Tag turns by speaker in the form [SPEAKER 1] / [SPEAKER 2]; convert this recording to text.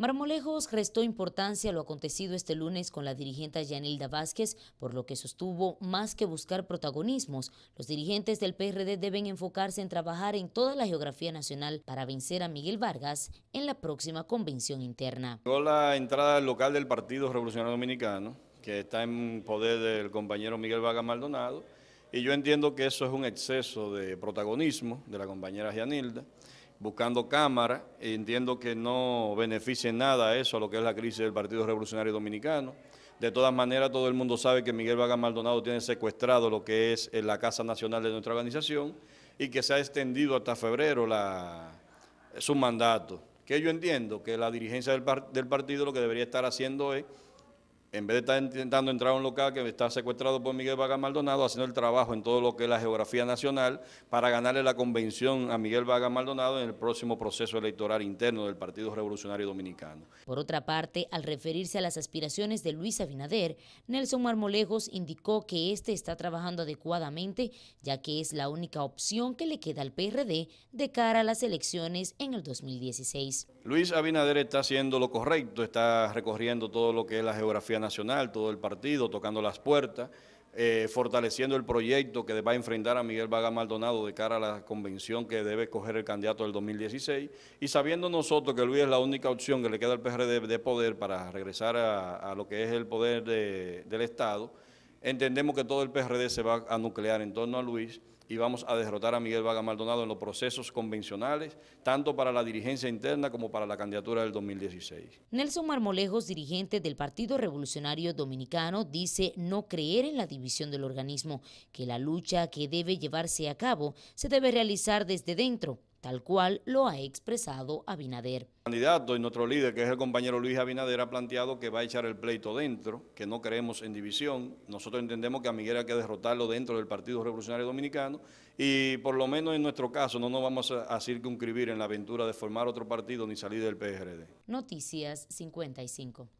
[SPEAKER 1] Marmolejos restó importancia a lo acontecido este lunes con la dirigente Yanilda Vázquez, por lo que sostuvo más que buscar protagonismos, los dirigentes del PRD deben enfocarse en trabajar en toda la geografía nacional para vencer a Miguel Vargas en la próxima convención interna.
[SPEAKER 2] la entrada local del Partido Revolucionario Dominicano, que está en poder del compañero Miguel Vargas Maldonado, y yo entiendo que eso es un exceso de protagonismo de la compañera Yanilda buscando cámara. E entiendo que no beneficie nada eso, a lo que es la crisis del Partido Revolucionario Dominicano. De todas maneras, todo el mundo sabe que Miguel Vaga Maldonado tiene secuestrado lo que es eh, la Casa Nacional de nuestra organización y que se ha extendido hasta febrero su mandato. Que yo entiendo que la dirigencia del, del partido lo que debería estar haciendo es en vez de estar intentando entrar a un local que está secuestrado por Miguel Vaga Maldonado, haciendo el trabajo en todo lo que es la geografía nacional para ganarle la convención a Miguel Vaga Maldonado en el próximo proceso electoral interno del Partido Revolucionario Dominicano.
[SPEAKER 1] Por otra parte, al referirse a las aspiraciones de Luis Abinader, Nelson Marmolejos indicó que este está trabajando adecuadamente, ya que es la única opción que le queda al PRD de cara a las elecciones en el 2016.
[SPEAKER 2] Luis Abinader está haciendo lo correcto, está recorriendo todo lo que es la geografía Nacional, todo el partido, tocando las puertas, eh, fortaleciendo el proyecto que va a enfrentar a Miguel Vaga Maldonado de cara a la convención que debe coger el candidato del 2016, y sabiendo nosotros que Luis es la única opción que le queda al PRD de poder para regresar a, lo que es el poder del Estado, entendemos que todo el PRD se va a nuclear en torno a Luis y vamos a derrotar a Miguel Vaga Maldonado en los procesos convencionales, tanto para la dirigencia interna como para la candidatura del 2016.
[SPEAKER 1] Nelson Marmolejos, dirigente del Partido Revolucionario Dominicano, dice no creer en la división del organismo, que la lucha que debe llevarse a cabo se debe realizar desde dentro tal cual lo ha expresado Abinader. El
[SPEAKER 2] candidato y nuestro líder, que es el compañero Luis Abinader, ha planteado que va a echar el pleito dentro, que no creemos en división. Nosotros entendemos que a Miguel hay que derrotarlo dentro del Partido Revolucionario Dominicano y por lo menos en nuestro caso no nos vamos a circunscribir en la aventura de formar otro partido ni salir del PRD.
[SPEAKER 1] Noticias 55.